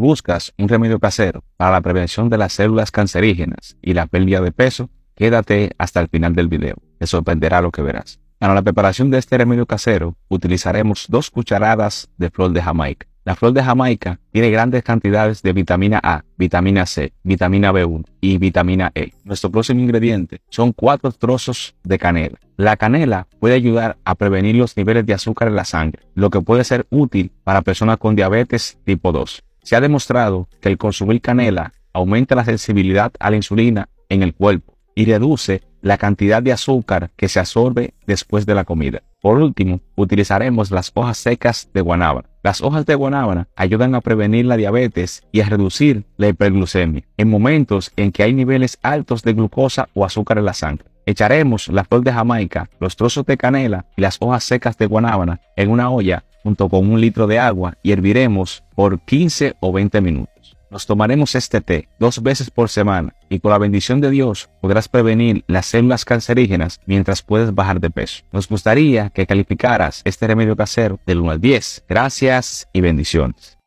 buscas un remedio casero para la prevención de las células cancerígenas y la pérdida de peso, quédate hasta el final del video. Te sorprenderá lo que verás. Para la preparación de este remedio casero utilizaremos dos cucharadas de flor de Jamaica. La flor de Jamaica tiene grandes cantidades de vitamina A, vitamina C, vitamina B1 y vitamina E. Nuestro próximo ingrediente son cuatro trozos de canela. La canela puede ayudar a prevenir los niveles de azúcar en la sangre, lo que puede ser útil para personas con diabetes tipo 2. Se ha demostrado que el consumir canela aumenta la sensibilidad a la insulina en el cuerpo y reduce la cantidad de azúcar que se absorbe después de la comida. Por último, utilizaremos las hojas secas de guanábana. Las hojas de guanábana ayudan a prevenir la diabetes y a reducir la hiperglucemia en momentos en que hay niveles altos de glucosa o azúcar en la sangre. Echaremos la flor de Jamaica, los trozos de canela y las hojas secas de guanábana en una olla junto con un litro de agua y herviremos por 15 o 20 minutos. Nos tomaremos este té dos veces por semana y con la bendición de Dios podrás prevenir las células cancerígenas mientras puedes bajar de peso. Nos gustaría que calificaras este remedio casero del 1 al 10. Gracias y bendiciones.